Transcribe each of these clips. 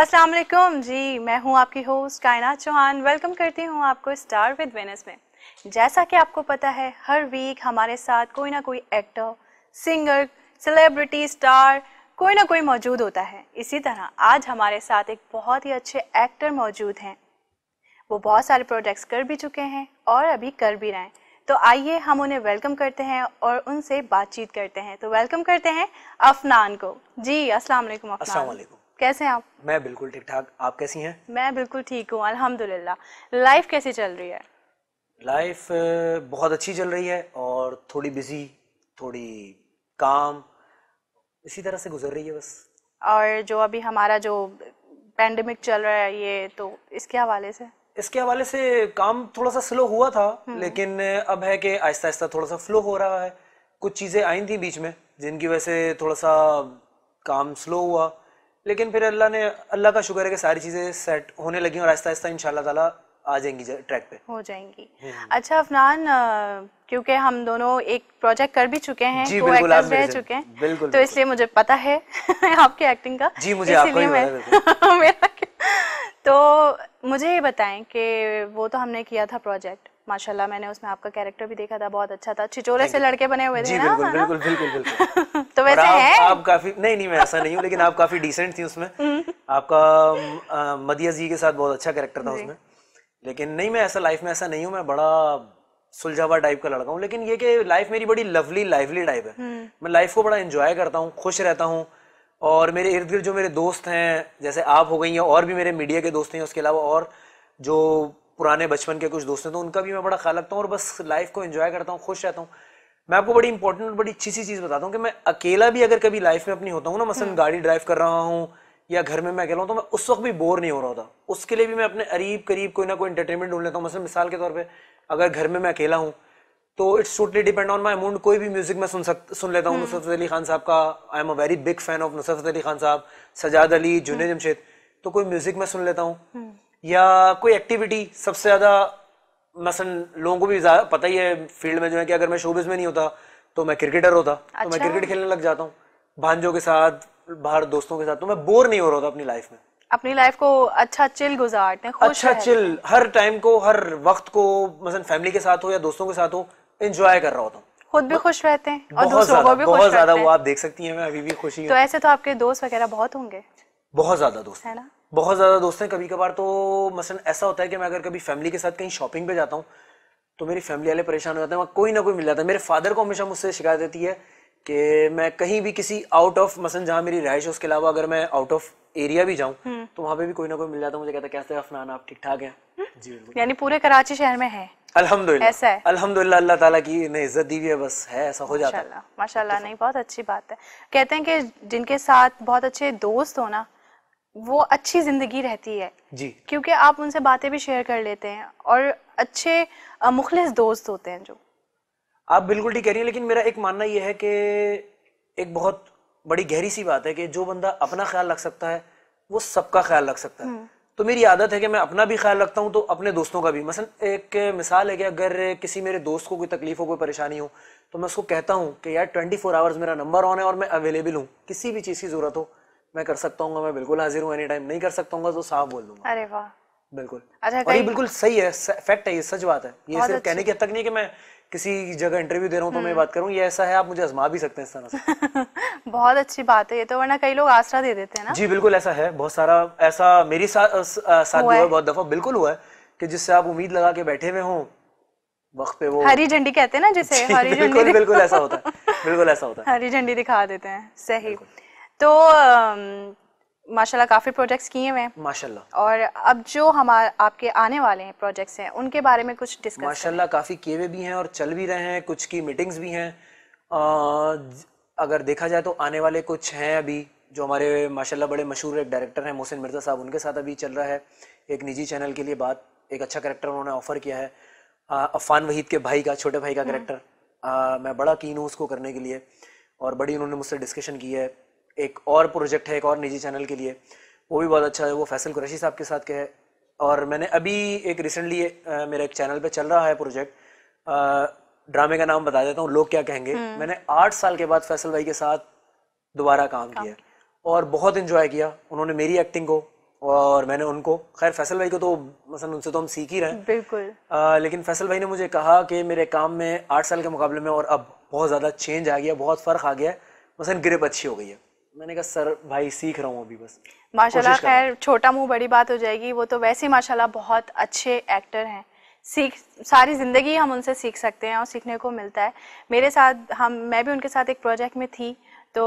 अस्सलाम वालेकुम जी मैं हूं आपकी होस्ट कायनात चौहान वेलकम करती हूं आपको स्टार विद वेनस में जैसा कि आपको पता है हर वीक हमारे साथ कोई ना कोई एक्टर सिंगर सेलिब्रिटी स्टार कोई ना कोई मौजूद होता है इसी तरह आज हमारे साथ एक बहुत ही अच्छे एक्टर मौजूद हैं वो बहुत सारे प्रोजेक्ट्स कर भी चुके हैं और अभी कर भी रहे हैं तो आइए हम उन्हें वेलकम करते हैं और उनसे बातचीत करते हैं तो वेलकम करते हैं अफनान को जी अस्सलाम वालेकुम अफनान कैसे हैं आप मैं बिल्कुल ठीक ठाक आप कैसी हैं मैं बिल्कुल ठीक हूँ अल्हम्दुलिल्लाह लाइफ कैसी चल रही है लाइफ बहुत अच्छी चल रही है और थोड़ी बिजी थोड़ी काम इसी तरह से गुजर रही है बस और जो अभी हमारा जो पैंडमिक चल रहा है ये तो इसके हवाले से इसके हवाले से काम थोड़ा सा स्लो हुआ था हम्म। लेकिन अब है कि आहिस्ता आहिस्ता थोड़ा सा फ्लो हो रहा है कुछ चीज़ें आई थी बीच में जिनकी वजह से थोड़ा सा काम स्लो हुआ लेकिन फिर अल्लाह ने अल्लाह का शुक्र है कि सारी चीज़ें सेट होने लगी और आहिस्ता आहिस्ता इन ताला आ जाएंगी ट्रैक पे हो जाएंगी हम्म। अच्छा अफनान क्योंकि हम दोनों एक प्रोजेक्ट कर भी चुके हैं जी बिल्कुल आप रह चुके हैं बिल्कुल तो इसलिए मुझे पता है आपके एक्टिंग का जी मुझे आपको ही मैं, मेरा तो मुझे ये बताएं कि वो तो हमने किया था प्रोजेक्ट माशाल्लाह मैंने उसमें आपका कैरेक्टर भी देखा था बहुत अच्छा था छिचोरे से लड़के बने हुए थे ना बिल्कुल बिल्कुल बिल्कुल तो वैसे आप, है आप काफी नहीं नहीं मैं ऐसा नहीं हूँ लेकिन आप काफी डिसेंट थी उसमें हम्म। आपका मदिया जी के साथ बहुत अच्छा कैरेक्टर था उसमें लेकिन नहीं मैं ऐसा लाइफ में ऐसा नहीं हूँ मैं बड़ा सुलझा हुआ टाइप का लड़का हूँ लेकिन ये कि लाइफ मेरी बड़ी लवली लाइवली टाइप है हम्म। मैं लाइफ को बड़ा इंजॉय करता हूँ खुश रहता हूँ और मेरे इर्द गिर्द जो मेरे दोस्त हैं जैसे आप हो गई हैं और भी मेरे मीडिया के दोस्त हैं उसके अलावा और जो पुराने बचपन के कुछ दोस्त हैं तो उनका भी मैं बड़ा ख्याल रखता हूँ और बस लाइफ को इन्जॉय करता हूँ खुश रहता हूँ मैं आपको बड़ी इंपॉर्टेंट और बड़ी अच्छी सी चीज़ बताता हूँ कि मैं अकेला भी अगर कभी लाइफ में अपनी होता हूँ ना मसलन हम्म। गाड़ी ड्राइव कर रहा हूँ या घर में मैं अकेला हूँ तो मैं उस वक्त भी बोर नहीं हो रहा था उसके लिए भी मैं अपने अरीब करीब कोई ना कोई इंटरटेनमेंट ढूंढ लेता हूँ मसलन मिसाल के तौर पर अगर घर में मैं अकेला हूँ तो it's totally depend on my mood कोई भी म्यूजिक मैं सुन सकता सुन लेता हूँ हम्म। नुसरत अली खान साहब का I am a very big fan of Nusrat Ali Khan साहब सजाद अली जुने हम्म। जमशेद तो कोई म्यूजिक मैं सुन लेता हूँ या कोई एक्टिविटी सबसे ज़्यादा मसन लोगों को भी पता ही है फील्ड में जो है कि अगर मैं शोबिस में नहीं होता तो मैं क्रिकेटर होता अच्छा। तो मैं क्रिकेट अच्छा। खेलने लग जाता हूँ भांजों के साथ बाहर दोस्तों के साथ तो मैं बोर नहीं हो रहा था अपनी लाइफ में अपनी लाइफ को अच्छा चिल गुजारते अच्छा हैं अच्छा चिल हर टाइम को हर वक्त को मसन फैमिली के साथ हो या दोस्तों के साथ हो इंजॉय कर रहा होता हूँ खुद भी खुश रहते हैं और दूसरों को भी बहुत ज्यादा वो आप देख सकती हैं मैं अभी भी खुशी तो ऐसे तो आपके दोस्त वगैरह बहुत होंगे बहुत ज्यादा दोस्त है ना बहुत ज़्यादा दोस्त हैं कभी कभार तो मसलन ऐसा होता है कि मैं अगर कभी फैमिली के साथ कहीं शॉपिंग पे जाता हूँ तो मेरी फैमिली वाले परेशान हो जाते हैं वहाँ कोई ना कोई मिल जाता है मेरे फादर को हमेशा मुझसे शिकायत देती है कि मैं कहीं भी किसी आउट ऑफ मसलन जहाँ मेरी रहाइश है उसके अलावा अगर मैं आउट ऑफ एरिया भी जाऊँ हम्म। तो वहाँ पे भी कोई ना कोई मिल जाता है मुझे कहता है कैसे अफनान आप ठीक ठाक हैं हम्म। जी यानी पूरे कराची शहर में है अल्हम्दुलिल्लाह अल्लाह ताला की ने इज्जत दी हुई है बस है ऐसा हो जाता है माशाल्लाह नहीं बहुत अच्छी बात है कहते हैं कि जिनके साथ बहुत अच्छे दोस्त हो ना वो अच्छी ज़िंदगी रहती है जी क्योंकि आप उनसे बातें भी शेयर कर लेते हैं और अच्छे मुखलिस दोस्त होते हैं जो आप बिल्कुल ठीक कह रही हैं लेकिन मेरा एक मानना यह है कि एक बहुत बड़ी गहरी सी बात है कि जो बंदा अपना ख्याल रख सकता है वो सबका ख्याल रख सकता है हम्म। तो मेरी आदत है कि मैं अपना भी ख्याल रखता हूँ तो अपने दोस्तों का भी मसलन एक मिसाल है कि अगर किसी मेरे दोस्त को कोई तकलीफ हो कोई परेशानी हो तो मैं उसको कहता हूँ कि यार ट्वेंटी फोर आवर्स मेरा नंबर ऑन है और मैं अवेलेबल हूँ किसी भी चीज़ की ज़रूरत हो मैं कर सकता हूँ मैं बिल्कुल हाजिर हूँ एनी टाइम नहीं कर सकता हूँ तो साफ बोल दूंगा अरे वाह बिल्कुल अच्छा और ये बिल्कुल सही है फैक्ट है ये सच बात है ये सिर्फ कहने की हद तक नहीं कि मैं किसी जगह इंटरव्यू दे रहा हूँ तो मैं हम्म। बात करूँ ये ऐसा है आप मुझे आजमा भी सकते हैं इस तरह से बहुत अच्छी बात है ये तो वरना कई लोग आसरा दे देते हैं ना जी बिल्कुल ऐसा है बहुत सारा ऐसा मेरी साथ हुआ है बहुत दफा बिल्कुल हुआ है कि जिससे आप उम्मीद लगा के बैठे हुए हो वक्त पे वो हरी झंडी कहते हैं ना जिसे हरी झंडी बिल्कुल ऐसा होता है बिल्कुल ऐसा होता है हरी झंडी दिखा देते हैं सही तो माशाल्लाह काफ़ी प्रोजेक्ट्स किए हुए हैं माशाल्लाह और अब जो हमारे आपके आने वाले हैं प्रोजेक्ट्स हैं उनके बारे में कुछ डिस्कस माशाल्लाह काफ़ी किए हुए भी हैं और चल भी रहे हैं कुछ की मीटिंग्स भी हैं अगर देखा जाए तो आने वाले कुछ हैं अभी जो हमारे माशाल्लाह बड़े मशहूर एक डायरेक्टर हैं मोहसिन मिर्ज़ा साहब उनके साथ अभी चल रहा है एक निजी चैनल के लिए बात एक अच्छा करेक्टर उन्होंने ऑफ़र किया है अफान वहीद के भाई का छोटे भाई का करेक्टर हम्म। मैं बड़ा कीन हूँ उसको करने के लिए और बड़ी उन्होंने मुझसे डिस्कशन की है एक और प्रोजेक्ट है एक और निजी चैनल के लिए वो भी बहुत अच्छा है वो फैसल कुरैशी साहब के साथ के है और मैंने अभी एक रिसेंटली मेरे एक चैनल पे चल रहा है प्रोजेक्ट ड्रामे का नाम बता देता हूँ लोग क्या कहेंगे हम्म। मैंने आठ साल के बाद फैसल भाई के साथ दोबारा काम किया और बहुत इन्जॉय किया उन्होंने मेरी एक्टिंग को और मैंने उनको खैर फैसल भाई को तो मसलन उनसे तो हम सीख ही रहे हैं बिल्कुल आ, लेकिन फैसल भाई ने मुझे कहा कि मेरे काम में आठ साल के मुकाबले में और अब बहुत ज़्यादा चेंज आ गया बहुत फ़र्क आ गया मसलन ग्रिप अच्छी हो गई है मैंने कहा सर भाई सीख रहा हूँ अभी बस माशाल्लाह खैर छोटा मुंह बड़ी बात हो जाएगी वो तो वैसे माशाल्लाह बहुत अच्छे एक्टर हैं सीख सारी ज़िंदगी हम उनसे सीख सकते हैं और सीखने को मिलता है मेरे साथ हम मैं भी उनके साथ एक प्रोजेक्ट में थी तो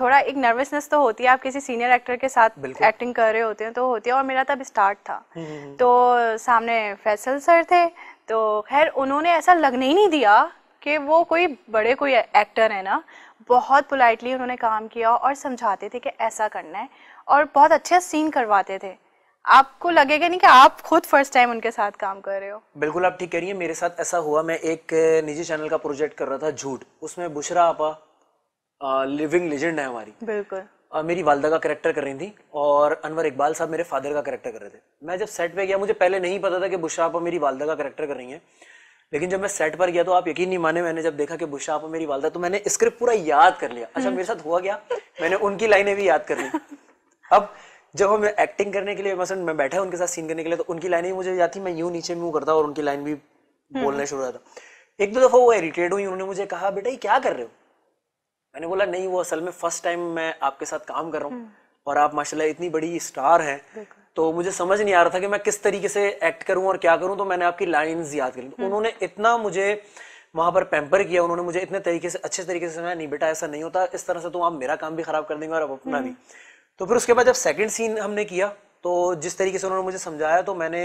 थोड़ा एक नर्वसनेस तो होती है आप किसी सीनियर एक्टर के साथ एक्टिंग कर रहे होते हैं तो होती है और मेरा तब स्टार्ट था हम्म, हम्म, हम्म। तो सामने फैसल सर थे तो खैर उन्होंने ऐसा लगने ही नहीं दिया कि वो कोई बड़े कोई एक्टर है ना बहुत पोलाइटली उन्होंने काम किया और समझाते थे कि ऐसा करना है और बहुत अच्छा सीन करवाते थे आपको लगेगा नहीं कि आप खुद फर्स्ट टाइम उनके साथ काम कर रहे हो बिल्कुल आप ठीक कह रही हैं मेरे साथ ऐसा हुआ मैं एक निजी चैनल का प्रोजेक्ट कर रहा था झूठ उसमें बुशरा आपा आ, लिविंग लेजेंड है हमारी बिल्कुल आ, मेरी वालदा का करेक्टर कर रही थी और अनवर इकबाल साहब मेरे फादर का करेक्टर कर रहे थे मैं जब सेट पे गया मुझे पहले नहीं पता था कि बुशरा आपा मेरी वालदा का करेक्टर कर रही है लेकिन जब मैं सेट पर गया तो आप यकीन नहीं माने मैंने जब देखा कि बुशा आप मेरी वालदा तो मैंने स्क्रिप्ट पूरा याद कर लिया अच्छा मेरे साथ हुआ क्या मैंने उनकी लाइनें भी याद कर ली अब जब हम एक्टिंग करने के लिए मसलन मैं बैठा उनके साथ सीन करने के लिए तो उनकी लाइनें मुझे याद थी मैं यूं नीचे मुंह करता और उनकी लाइन भी हम्म। बोलना शुरू होता एक दो दफा वो इरिटेट हुई उन्होंने मुझे कहा बेटा ये क्या कर रहे हो मैंने बोला नहीं वो असल में फर्स्ट टाइम मैं आपके साथ काम कर रहा हूँ हम्म। और आप माशाल्लाह इतनी बड़ी स्टार हैं तो मुझे समझ नहीं आ रहा था कि मैं किस तरीके से एक्ट करूं और क्या करूं तो मैंने आपकी लाइंस याद कर ली हम्म। उन्होंने इतना मुझे वहां पर पैम्पर किया उन्होंने मुझे इतने तरीके से अच्छे तरीके से नहीं बेटा ऐसा नहीं होता इस तरह से तो आप मेरा काम भी खराब कर देंगे और अब अपना हम्म। भी तो फिर उसके बाद जब सेकंड सीन हमने किया तो जिस तरीके से उन्होंने मुझे समझाया तो मैंने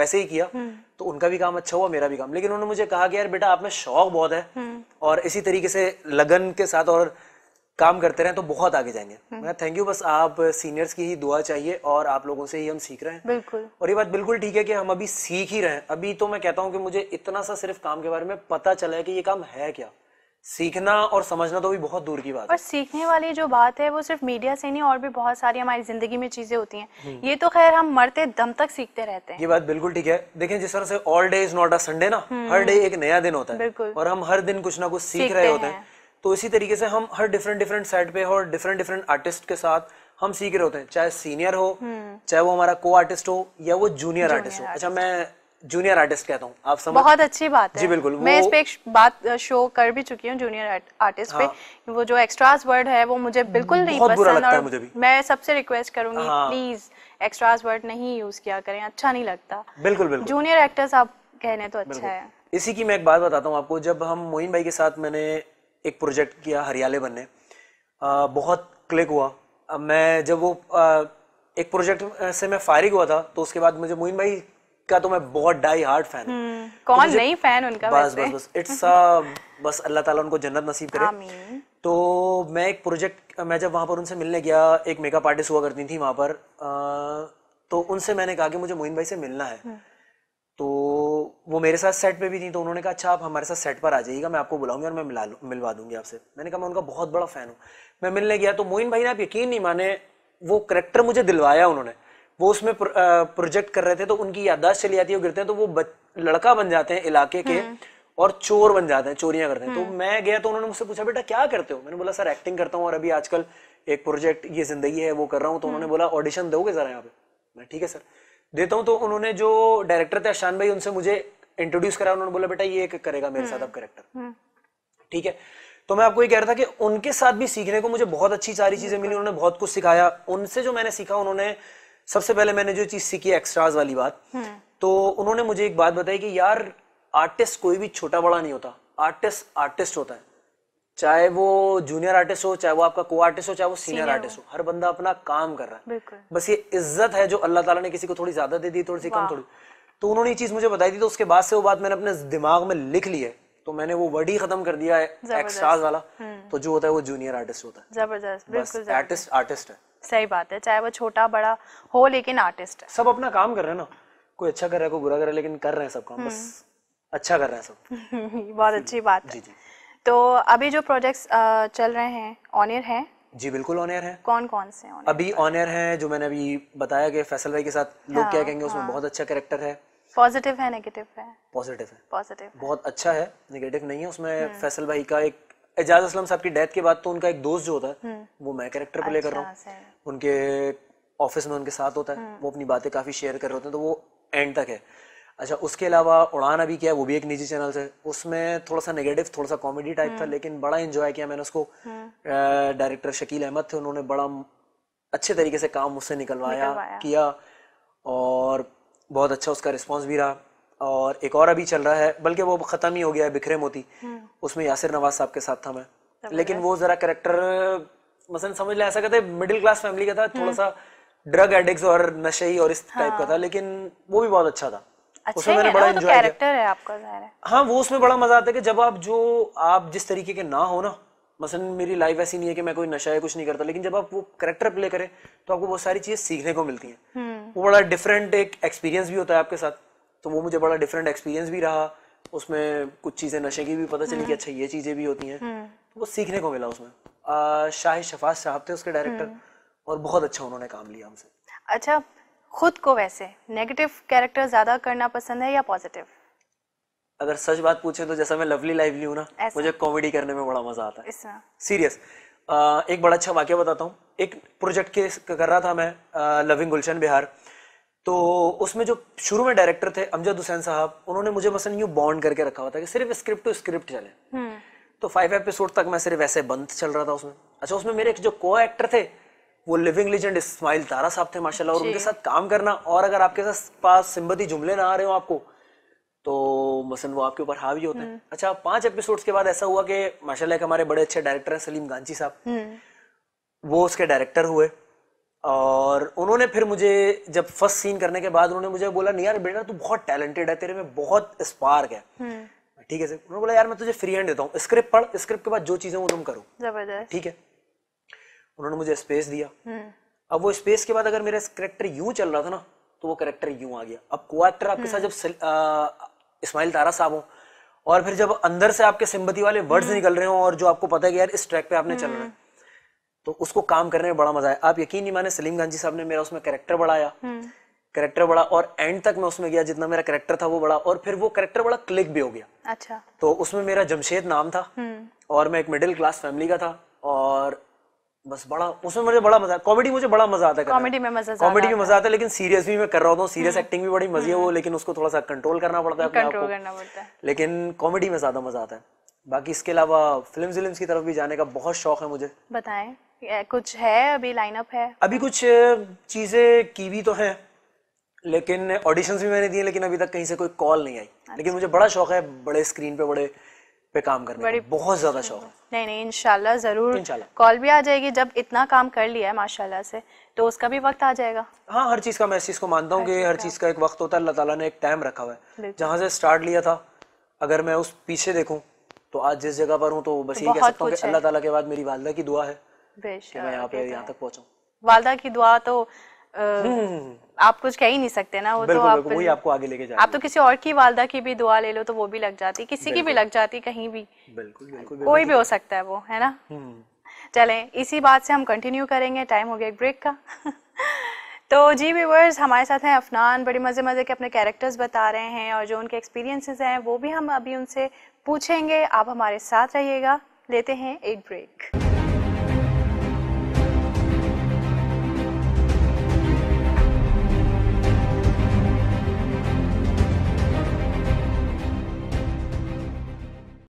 वैसे ही किया हम्म। तो उनका भी काम अच्छा हुआ मेरा भी काम लेकिन उन्होंने मुझे कहा कि यार बेटा आप में शौक बहुत है और इसी तरीके से लगन के साथ और काम करते रहें तो बहुत आगे जाएंगे हम्म। मैं थैंक यू बस आप सीनियर्स की ही दुआ चाहिए और आप लोगों से ही हम सीख रहे हैं बिल्कुल और ये बात बिल्कुल ठीक है कि हम अभी सीख ही रहे हैं अभी तो मैं कहता हूँ कि मुझे इतना सा सिर्फ काम के बारे में पता चला है कि ये काम है क्या सीखना और समझना तो भी बहुत दूर की बात और है। सीखने वाली जो बात है वो सिर्फ मीडिया से नहीं और भी बहुत सारी हमारी जिंदगी में चीजें होती हैं हम्म। ये तो खैर हम मरते दम तक सीखते रहते हैं ये बात बिल्कुल ठीक है देखें जिस तरह से all day is not a Sunday ना हर डे हम्म। एक नया दिन होता है और हम हर दिन कुछ ना कुछ सीख रहे होते हैं तो इसी तरीके से हम हर डिफरेंट डिफरेंट साइड पे और डिफरेंट डिफरेंट आर्टिस्ट के साथ हम सीख रहे होते हैं चाहे सीनियर हो हम्म। चाहे वो हमारा को आर्टिस्ट हो या वो जूनियर आर्टिस्ट हो अच्छा मैं जूनियर आर्टिस्ट कहता हूँ आप समझ बहुत अच्छी बात है जी बिल्कुल मैं इस पे एक बात शो कर भी चुकी हूँ जूनियर आर्टिस्ट हाँ, पे वो जो एक्स्ट्राज वर्ड है वो मुझे बिल्कुल नहीं पसंद और मुझे भी। मैं सबसे रिक्वेस्ट करूंगी हाँ, प्लीज एक्स्ट्राज वर्ड नहीं यूज किया करें अच्छा नहीं लगता बिल्कुल बिल्कुल जूनियर एक्टर्स आप कहने तो अच्छा है इसी की मैं एक बात बताता हूँ आपको जब हम मोइन भाई के साथ मैंने एक प्रोजेक्ट किया हरियाले बनने आ, बहुत क्लिक हुआ अब मैं जब वो आ, एक प्रोजेक्ट से मैं फायरिंग हुआ था तो उसके बाद मुझे मोइन भाई का तो मैं बहुत डाई हार्ड फैन हूँ हम्म, कौन तो नहीं फैन उनका बस बस बस इट्स बस अल्लाह ताला उनको जन्नत नसीब करे तो मैं एक प्रोजेक्ट मैं जब वहाँ पर उनसे मिलने गया एक मेकअप आर्टिस्ट हुआ करती थी वहाँ पर आ, तो उनसे मैंने कहा कि मुझे मोइन भाई से मिलना है हम्म। तो वो मेरे साथ सेट पे भी थी तो उन्होंने कहा अच्छा आप हमारे साथ सेट पर आ जाइएगा मैं आपको बुलाऊंगी और मैं मिला मिलवा दूंगी आपसे मैंने कहा मैं उनका बहुत बड़ा फ़ैन हूँ मैं मिलने गया तो मोइन भाई ने आप यकीन नहीं माने वो करेक्टर मुझे दिलवाया उन्होंने वो उसमें प्रोजेक्ट कर रहे थे तो उनकी याददाश्त चली जाती है वो गिरते हैं तो वो लड़का बन जाते हैं इलाके के हम्म। और चोर बन जाते हैं चोरियां करते हैं तो हम्म। मैं गया तो उन्होंने मुझसे पूछा बेटा क्या करते हो मैंने बोला सर एक्टिंग करता हूँ और अभी आजकल एक प्रोजेक्ट ये जिंदगी है वो कर रहा हूँ तो हम्म। उन्होंने बोला ऑडिशन दोगे जरा यहाँ पे मैं ठीक है सर देता हूँ तो उन्होंने जो डायरेक्टर थे अशान भाई उनसे मुझे इंट्रोड्यूस करा उन्होंने बोला बेटा ये एक करेगा मेरे साथ अब करेक्टर हम्म। ठीक है तो मैं आपको ये कह रहा था कि उनके साथ भी सीखने को मुझे बहुत अच्छी सारी चीजें मिली उन्होंने बहुत कुछ सिखाया उनसे जो मैंने सीखा उन्होंने सबसे पहले मैंने जो चीज सीखी एक्स्ट्राज वाली बात हम्म। तो उन्होंने मुझे एक बात बताई कि यार आर्टिस्ट कोई भी छोटा बड़ा नहीं होता आर्टिस्ट आर्टिस्ट होता है चाहे वो जूनियर आर्टिस्ट हो चाहे वो आपका को आर्टिस्ट हो चाहे वो सीनियर आर्टिस्ट हो हर बंदा अपना काम कर रहा है बस ये इज्जत है जो अल्लाह ताला ने किसी को थोड़ी ज्यादा दे दी थोड़ी सी कम थोड़ी तो उन्होंने ये चीज मुझे बताई थी तो उसके बाद से वो बात मैंने अपने दिमाग में लिख ली है तो मैंने वो वर्ड ही खत्म कर दिया है एक्सट्राज वाला हम्म। तो जो होता है वो जूनियर आर्टिस्ट होता है जबरदस्त आर्टिस्ट आर्टिस्ट है सही बात है चाहे वो छोटा बड़ा हो लेकिन आर्टिस्ट है सब अपना काम कर रहे हैं ना कोई अच्छा कर रहा है कोई बुरा कर रहा है लेकिन कर रहे हैं सब काम हम्म। बस अच्छा कर रहे हैं सब बहुत अच्छी बात है जी जी तो अभी जो प्रोजेक्ट्स चल रहे हैं ऑनियर एयर हैं जी बिल्कुल ऑनियर है कौन कौन से ऑनियर अभी ऑनियर एयर है जो मैंने अभी बताया कि फैसल भाई के साथ लोग क्या हाँ, कहेंगे उसमें हाँ। बहुत अच्छा कैरेक्टर है पॉजिटिव है नेगेटिव है पॉजिटिव है पॉजिटिव बहुत अच्छा है नेगेटिव नहीं है उसमें हम्म। फैसल भाई का एक एजाज असलम साहब की डेथ के बाद तो उनका एक दोस्त जो होता है हम्म। वो मैं कैरेक्टर प्ले कर रहा हूँ अच्छा, उनके ऑफिस में उनके साथ होता है हम्म। वो अपनी बातें काफी शेयर कर रहे होते हैं तो वो एंड तक है अच्छा उसके अलावा उड़ान अभी क्या है वो भी एक निजी चैनल से उसमें थोड़ा सा नेगेटिव थोड़ा सा कॉमेडी टाइप था हम्म। लेकिन बड़ा एंजॉय किया मैंने उसको डायरेक्टर हम्म। शकील अहमद थे उन्होंने बड़ा अच्छे तरीके से काम उससे निकलवाया, किया और बहुत अच्छा उसका रिस्पॉन्स भी रहा और एक और अभी चल रहा है बल्कि वो ख़त्म ही हो गया है बिखरे मोती हम्म। उसमें यासिर नवाज साहब के साथ था मैं लेकिन वो ज़रा करेक्टर मसलन समझ लें ऐसा कहते मिडिल क्लास फैमिली का था थोड़ा सा ड्रग एडिक्स और नशे और इस टाइप का हाँ। था लेकिन वो भी बहुत अच्छा था अच्छा उसमें बड़ा तो एंजॉय है आपका हाँ वो उसमें बड़ा मजा आता है कि जब आप जो आप जिस तरीके के ना हो ना मसलन मेरी लाइफ ऐसी नहीं है कि मैं कोई नशा है कुछ नहीं करता लेकिन जब आप वो करेक्टर प्ले करें तो आपको बहुत सारी चीजें सीखने को मिलती हैं हम्म। वो बड़ा डिफरेंट एक एक्सपीरियंस भी होता है आपके साथ तो वो मुझे बड़ा डिफरेंट एक्सपीरियंस भी रहा उसमें कुछ चीजें नशे की भी पता चली कि हम्म। अच्छा ये चीजें भी होती हैं हम्म। तो वो सीखने को मिला उसमें शाहिद शफाज साहब थे उसके डायरेक्टर और बहुत अच्छा उन्होंने काम लिया हमसे अच्छा खुद को वैसे नेगेटिव कैरेक्टर ज्यादा करना पसंद है या पॉजिटिव अगर सच बात पूछे तो जैसा मैं लवली ली हूँ ना मुझे कॉमेडी करने में बड़ा मजा आता है सीरियस एक बड़ा अच्छा वाक्य बताता हूँ एक प्रोजेक्ट के कर रहा था मैं लविंग गुलशन बिहार तो उसमें जो शुरू में डायरेक्टर थे अमजद हुसैन साहब उन्होंने मुझे मसलन यू बॉन्ड करके रखा हुआ था कि सिर्फ स्क्रिप्ट टू स्क्रिप्ट चले हम्म। तो फाइव एपिसोड तक मैं सिर्फ वैसे बंद चल रहा था उसमें अच्छा उसमें मेरे जो को एक्टर थे वो लिविंग लेजेंड इस्माइल तारा साहब थे माशाल्लाह और उनके साथ काम करना और अगर आपके साथ पास सिम्बती जुमले ना आ रहे हो आपको तो मसन वो आपके ऊपर हावी होते हैं हम्म। अच्छा पांच एपिसोड्स के बाद ऐसा हुआ कि माशाल्लाह के हमारे बड़े अच्छे डायरेक्टर हैं सलीम गांची साहब हम्म। वो उसके डायरेक्टर हुए और उन्होंने फिर मुझे जब फर्स्ट सीन करने के बाद उन्होंने मुझे बोला नहीं यार बेटा तू बहुत टैलेंटेड है तेरे में बहुत स्पार्क है हम्म। ठीक है सर उन्होंने बोला यार मैं तुझे फ्री हैंड देता हूँ स्क्रिप्ट पढ़ स्क्रिप्ट के बाद जो चीजें वो तुम करो ठीक है उन्होंने मुझे स्पेस दिया हम्म। अब वो स्पेस के बाद अगर मेरा करेक्टर यूं चल रहा था ना तो वो करेक्टर यूं आ गया अब को एक्टर आपके साथ हम्म। जब इस्माइल तारा साहब हो और फिर जब अंदर से आपके सिंबती वाले वर्ड्स हम्म। निकल रहे हो और जो आपको पता है कि यार इस ट्रैक पे आपने चलना है तो उसको काम करने में बड़ा मजा आया आप यकीन नहीं माने सलीम गांधी साहब ने मेरा उसमें करेक्टर बढ़ाया करेक्टर बड़ा और एंड तक मैं उसमें गया जितना मेरा करेक्टर था वो बड़ा और फिर वो करेक्टर बड़ा क्लिक भी हो गया अच्छा तो उसमें मेरा जमशेद नाम था और मैं एक मिडिल क्लास फैमिली का था और बस बड़ा उसमें मुझे बड़ा मजा कॉमेडी मुझे बड़ा मजा आता है कॉमेडी में मजा कॉमेडी में मजा आता है लेकिन सीरियस भी मैं कर रहा होता हूँ सीरियस हम्म, एक्टिंग भी बड़ी मजी है हम्म, वो हम्म। लेकिन उसको थोड़ा सा कंट्रोल करना पड़ता है कंट्रोल करना पड़ता है लेकिन कॉमेडी में ज्यादा मजा आता है बाकी इसके अलावा फिल्म फिल्म की तरफ भी जाने का बहुत शौक है मुझे बताएं कुछ है अभी लाइनअप है अभी कुछ चीजें की भी तो है लेकिन ऑडिशंस भी मैंने दिए लेकिन अभी तक कहीं से कोई कॉल नहीं आई लेकिन अच्छा। मुझे बड़ा शौक है बड़े स्क्रीन पे बड़े पे काम करने का बहुत ज्यादा शौक नहीं नहीं इंशाल्लाह जरूर कॉल भी आ जाएगी जब इतना काम कर लिया है माशाल्लाह से तो उसका भी वक्त आ जाएगा हाँ हर चीज का मैं इस चीज को मानता हूँ कि हर चीज का एक वक्त होता है अल्लाह ताला ने एक टाइम रखा हुआ है जहाँ से स्टार्ट लिया था अगर मैं उस पीछे देखूँ तो आज जिस जगह पर हूँ तो बस ये कह सकता हूँ अल्लाह ताला के बाद मेरी वालदा की दुआ है मैं यहाँ पे यहाँ तक पहुँचा वालदा की दुआ तो हम्म। आप कुछ कह ही नहीं सकते ना वो तो आप वही आपको आगे लेके जाएंगे आप तो किसी और की वालदा की भी दुआ ले लो तो वो भी लग जाती किसी की भी लग जाती कहीं भी बिल्कुल बिल्कुल कोई भी हो सकता है वो है ना हम्म। चलें इसी बात से हम कंटिन्यू करेंगे टाइम हो गया एक ब्रेक का तो जी व्यूवर्स हमारे साथ हैं अफनान बड़े मज़े मज़े के अपने कैरेक्टर्स बता रहे हैं और जो उनके एक्सपीरियंसेस हैं वो भी हम अभी उनसे पूछेंगे आप हमारे साथ रहिएगा लेते हैं एक ब्रेक